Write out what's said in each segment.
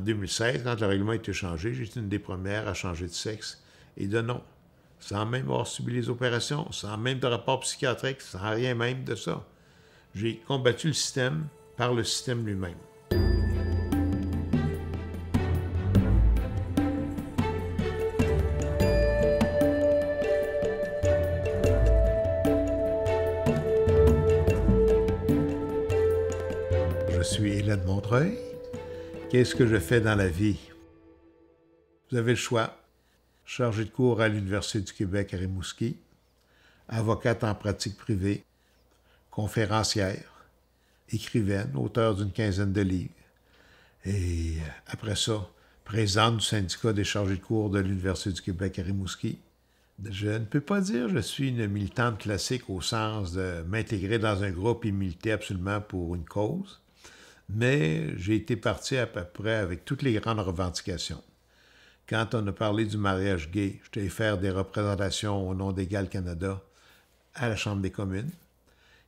en 2016, quand le règlement a été changé, j'étais une des premières à changer de sexe et de nom, sans même avoir subi les opérations, sans même de rapport psychiatrique, sans rien même de ça. J'ai combattu le système par le système lui-même. Je suis Hélène Montreuil. Qu'est-ce que je fais dans la vie? Vous avez le choix. Chargé de cours à l'Université du Québec à Rimouski, avocate en pratique privée, conférencière, écrivaine, auteur d'une quinzaine de livres. Et euh, après ça, présidente du syndicat des chargés de cours de l'Université du Québec à Rimouski. Je ne peux pas dire je suis une militante classique au sens de m'intégrer dans un groupe et militer absolument pour une cause mais j'ai été parti à peu près avec toutes les grandes revendications. Quand on a parlé du mariage gay, je j'étais faire des représentations au nom d'Égal Canada à la Chambre des communes.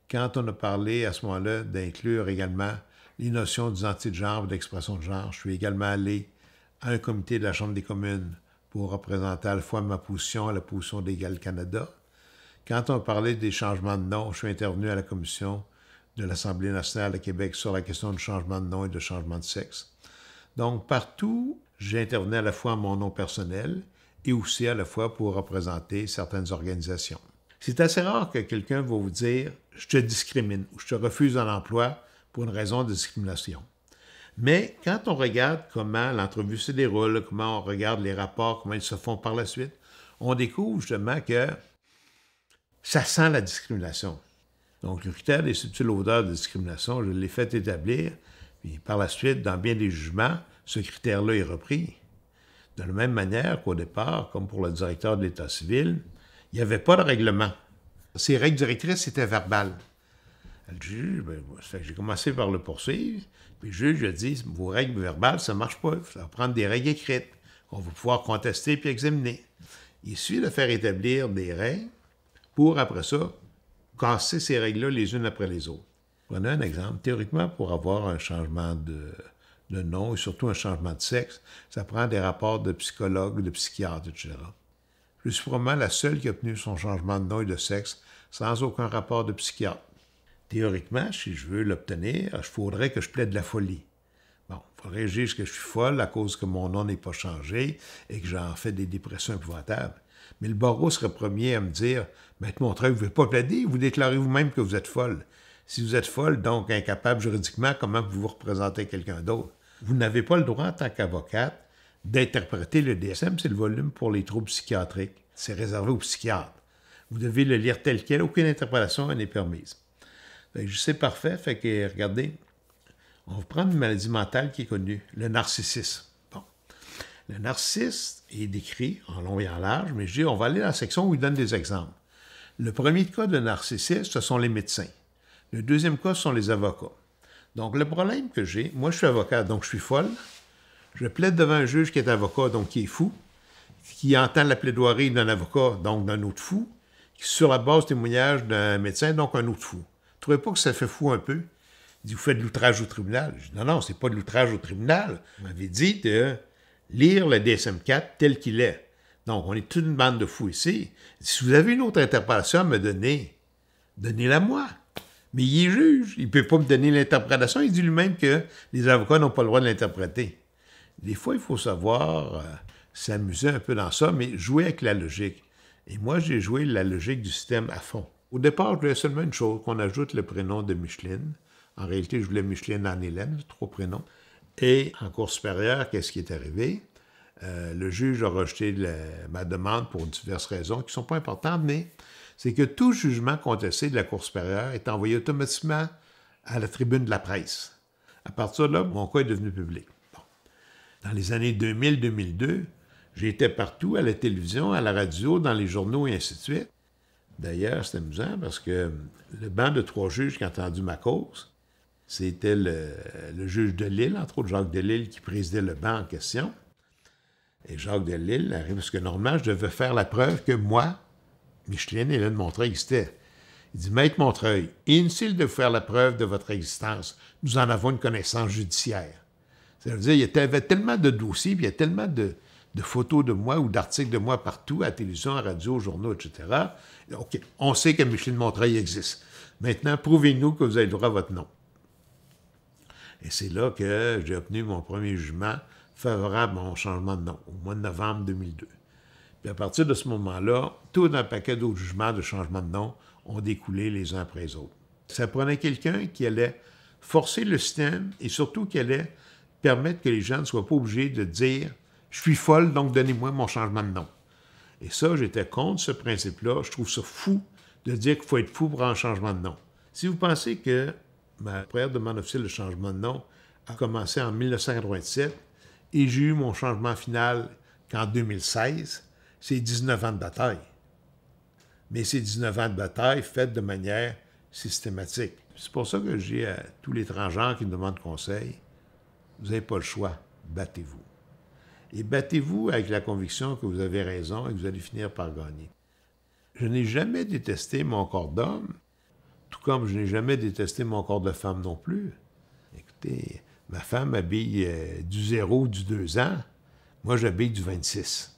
Quand on a parlé à ce moment-là d'inclure également les notions d'identité de genre, d'expression de genre, je suis également allé à un comité de la Chambre des communes pour représenter à la fois ma position et la position d'Égal Canada. Quand on parlait des changements de nom, je suis intervenu à la commission de l'Assemblée nationale de Québec sur la question du changement de nom et de changement de sexe. Donc, partout, j'intervenais à la fois mon nom personnel et aussi à la fois pour représenter certaines organisations. C'est assez rare que quelqu'un va vous dire « je te discrimine » ou « je te refuse un emploi pour une raison de discrimination ». Mais quand on regarde comment l'entrevue se déroule, comment on regarde les rapports, comment ils se font par la suite, on découvre justement que ça sent la discrimination. Donc, le critère des subtiles odeurs de discrimination, je l'ai fait établir, puis par la suite, dans bien des jugements, ce critère-là est repris. De la même manière qu'au départ, comme pour le directeur de l'État civil, il n'y avait pas de règlement. Ces règles directrices étaient verbales. Le juge, ben, j'ai commencé par le poursuivre, puis le juge a dit vos règles verbales, ça ne marche pas, il faut prendre des règles écrites qu'on va pouvoir contester puis examiner. Il suffit de faire établir des règles pour, après ça, casser ces règles-là les unes après les autres. Prenez un exemple. Théoriquement, pour avoir un changement de, nom et surtout un changement de sexe, ça prend des rapports de psychologues, de psychiatres, etc. Je suis probablement la seule qui a obtenu son changement de nom et de sexe sans aucun rapport de psychiatre. Théoriquement, si je veux l'obtenir, il faudrait que je plaide la folie. Bon, il faudrait que je que je suis folle à cause que mon nom n'est pas changé et que j'en fais des dépressions épouvantables. Mais le barreau serait premier à me dire Maître Montreuil, vous ne voulez pas plaider, vous déclarez vous-même que vous êtes folle. Si vous êtes folle, donc incapable juridiquement, comment vous vous représentez quelqu'un d'autre Vous n'avez pas le droit, en tant qu'avocate, d'interpréter le DSM, c'est le volume pour les troubles psychiatriques. C'est réservé aux psychiatres. Vous devez le lire tel quel, aucune interprétation n'est permise. Je sais parfait, fait que regardez, on va prendre une maladie mentale qui est connue, le narcissisme. Le narcissiste est décrit en long et en large, mais je dis, on va aller dans la section où il donne des exemples. Le premier cas de narcissiste, ce sont les médecins. Le deuxième cas, ce sont les avocats. Donc, le problème que j'ai, moi, je suis avocat, donc je suis folle. Je plaide devant un juge qui est avocat, donc qui est fou, qui entend la plaidoirie d'un avocat, donc d'un autre fou, qui, sur la base témoignage d'un médecin, donc un autre fou. Vous trouvez pas que ça fait fou un peu? Il dit, vous faites de l'outrage au tribunal. Je dis, non, non, c'est pas de l'outrage au tribunal. Vous m'avez dit lire le DSM-4 tel qu'il est. Donc, on est toute une bande de fous ici. Si vous avez une autre interprétation à me donner, donnez-la moi. Mais il est juge, il ne peut pas me donner l'interprétation. Il dit lui-même que les avocats n'ont pas le droit de l'interpréter. Des fois, il faut savoir euh, s'amuser un peu dans ça, mais jouer avec la logique. Et moi, j'ai joué la logique du système à fond. Au départ, je voulais seulement une chose, qu'on ajoute le prénom de Micheline. En réalité, je voulais Micheline en hélène trois prénoms. Et en Cour supérieure, qu'est-ce qui est arrivé? Euh, le juge a rejeté ma demande pour diverses raisons qui ne sont pas importantes, mais c'est que tout jugement contesté de la Cour supérieure est envoyé automatiquement à la tribune de la presse. À partir de là, mon cas est devenu public. Dans les années 2000-2002, j'étais partout, à la télévision, à la radio, dans les journaux et ainsi de suite. D'ailleurs, c'est amusant parce que le banc de trois juges qui a entendu ma cause c'était le, juge de Lille, entre autres Jacques de Lille, qui présidait le banc en question. Et Jacques de Lille arrive parce que normalement, je devais faire la preuve que moi, Micheline et Hélène Montreuil existaient. Il dit Maître Montreuil, inutile de vous faire la preuve de votre existence. Nous en avons une connaissance judiciaire. C'est-à-dire, il y avait tellement de dossiers, puis il y a tellement de, photos de moi ou d'articles de moi partout, à télévision, à radio, aux journaux, etc. OK, on sait que Micheline Montreuil existe. Maintenant, prouvez-nous que vous avez le droit à votre nom. Et c'est là que j'ai obtenu mon premier jugement favorable à mon changement de nom, au mois de novembre 2002. Puis à partir de ce moment-là, tout un paquet d'autres jugements de changement de nom ont découlé les uns après les autres. Ça prenait quelqu'un qui allait forcer le système et surtout qui allait permettre que les gens ne soient pas obligés de dire « je suis folle, donc donnez-moi mon changement de nom ». Et ça, j'étais contre ce principe-là. Je trouve ça fou de dire qu'il faut être fou pour un changement de nom. Si vous pensez que ma prière de demande officielle de changement de nom a commencé en 1987 et j'ai eu mon changement final qu'en 2016. C'est 19 ans de bataille. Mais c'est 19 ans de bataille faites de manière systématique. C'est pour ça que j'ai à tous les transgenres qui me demandent conseil, vous n'avez pas le choix, battez-vous. Et battez-vous avec la conviction que vous avez raison et que vous allez finir par gagner. Je n'ai jamais détesté mon corps d'homme, comme je n'ai jamais détesté mon corps de femme non plus. Écoutez, ma femme habille euh, du zéro, du deux ans. Moi, j'habille du 26.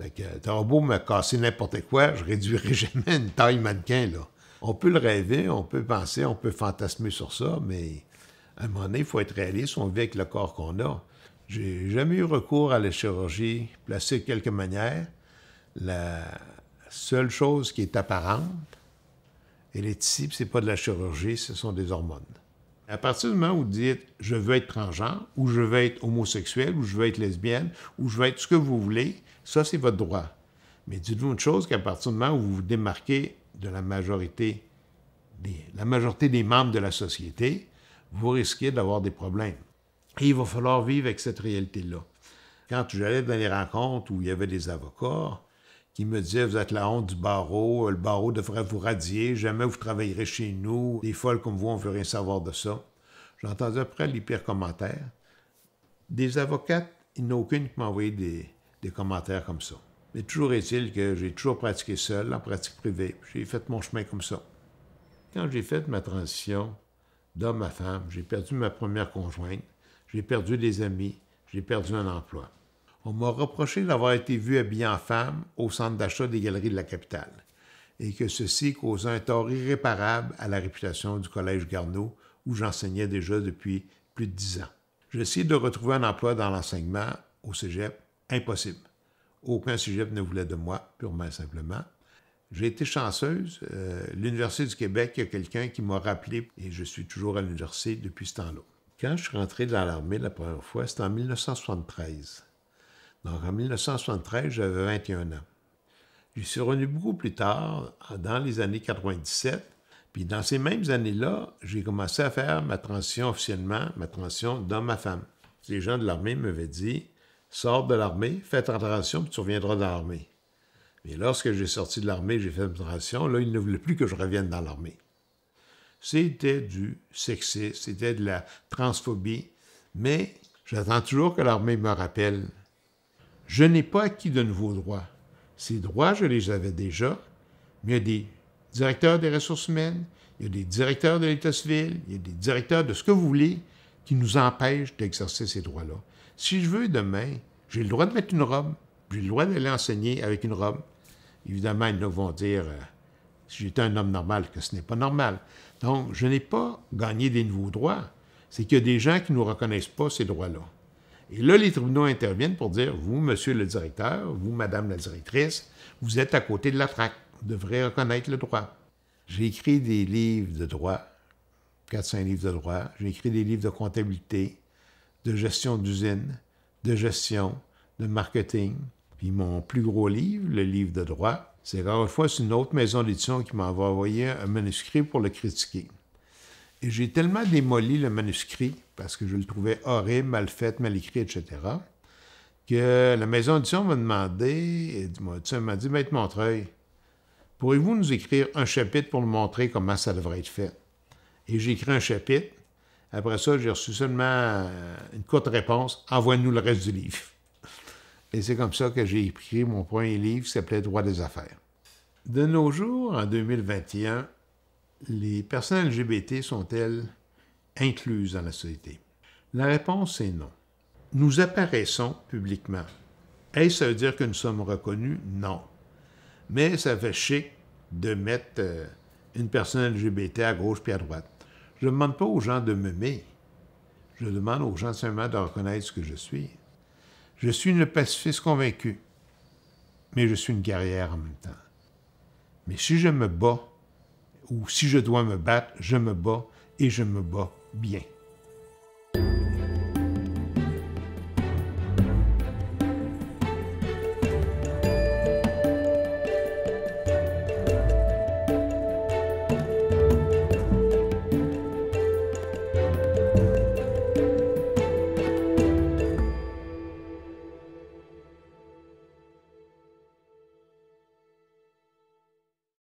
Fait que euh, t'auras beau me casser n'importe quoi, je réduirai jamais une taille mannequin, là. On peut le rêver, on peut penser, on peut fantasmer sur ça, mais à un moment donné, il faut être réaliste, on vit avec le corps qu'on a. J'ai jamais eu recours à la chirurgie placée de quelque manière. La seule chose qui est apparente, et ici puis ce n'est pas de la chirurgie, ce sont des hormones. À partir du moment où vous dites je veux être transgenre, ou je veux être homosexuel, ou je veux être lesbienne, ou je veux être ce que vous voulez, ça c'est votre droit. Mais dites-vous une chose qu'à partir du moment où vous vous démarquez de la majorité la majorité des membres de la société, vous risquez d'avoir des problèmes. Et il va falloir vivre avec cette réalité-là. Quand j'allais dans les rencontres où il y avait des avocats, qui me disaient Vous êtes la honte du barreau, euh, le barreau devrait vous radier, jamais vous travaillerez chez nous, des folles comme vous, on ne veut rien savoir de ça. J'entendais après les pires commentaires. Des avocates, il n'y en a aucune qui m'a envoyé des, des, commentaires comme ça. Mais toujours est-il que j'ai toujours pratiqué seul, en pratique privée. J'ai fait mon chemin comme ça. Quand j'ai fait ma transition d'homme à femme, j'ai perdu ma première conjointe, j'ai perdu des amis, j'ai perdu un emploi on m'a reproché d'avoir été vu habillé en femme au centre d'achat des galeries de la capitale et que ceci causait un tort irréparable à la réputation du Collège Garneau où j'enseignais déjà depuis plus de dix ans. essayé de retrouver un emploi dans l'enseignement au cégep, impossible. Aucun cégep ne voulait de moi, purement et simplement. J'ai été chanceuse. Euh, L'Université du Québec, a quelqu'un qui m'a rappelé et je suis toujours à l'université depuis ce temps-là. Quand je suis rentré dans l'armée la première fois, c'était en 1973. Donc en 1973, j'avais 21 ans. Je suis revenu beaucoup plus tard, dans les années 97. Puis dans ces mêmes années-là, j'ai commencé à faire ma transition officiellement, ma transition d'homme à femme. Les gens de l'armée m'avaient dit Sors de l'armée, fais ta transition, puis tu reviendras dans l'armée. Mais lorsque j'ai sorti de l'armée, j'ai fait ma transition, là, ils ne voulaient plus que je revienne dans l'armée. C'était du sexisme, c'était de la transphobie, mais j'attends toujours que l'armée me rappelle je n'ai pas acquis de nouveaux droits. Ces droits, je les avais déjà, mais il y a des directeurs des ressources humaines, il y a des directeurs de l'État civil, il y a des directeurs de ce que vous voulez qui nous empêchent d'exercer ces droits-là. Si je veux demain, j'ai le droit de mettre une robe, j'ai le droit d'aller enseigner avec une robe. Évidemment, ils vont dire, euh, si j'étais un homme normal, que ce n'est pas normal. Donc, je n'ai pas gagné des nouveaux droits. C'est qu'il y a des gens qui ne nous reconnaissent pas ces droits-là. Et là, les tribunaux interviennent pour dire, vous, monsieur le directeur, vous, madame la directrice, vous êtes à côté de la traque, vous devrez reconnaître le droit. J'ai écrit des livres de droit, 400 livres de droit, j'ai écrit des livres de comptabilité, de gestion d'usine, de gestion, de marketing. Puis mon plus gros livre, le livre de droit, c'est encore une fois une autre maison d'édition qui m'a envoyé un manuscrit pour le critiquer j'ai tellement démoli le manuscrit, parce que je le trouvais horrible, mal fait, mal écrit, etc., que la maison d'édition m'a demandé, elle m'a dit, Maître Montreuil, pourriez-vous nous écrire un chapitre pour nous montrer comment ça devrait être fait? Et j'ai écrit un chapitre. Après ça, j'ai reçu seulement euh, une courte réponse, envoie-nous le reste du livre. Et c'est comme ça que j'ai écrit mon premier livre qui s'appelait Droit des affaires. De nos jours, en 2021, les personnes LGBT sont-elles incluses dans la société? La réponse est non. Nous apparaissons publiquement. Est-ce ça veut dire que nous sommes reconnus? Non. Mais ça fait chic de mettre euh, une personne LGBT à gauche puis à droite. Je ne demande pas aux gens de m'aimer. Je demande aux gens seulement de reconnaître ce que je suis. Je suis une pacifiste convaincue, mais je suis une guerrière en même temps. Mais si je me bats ou si je dois me battre, je me bats et je me bats bien.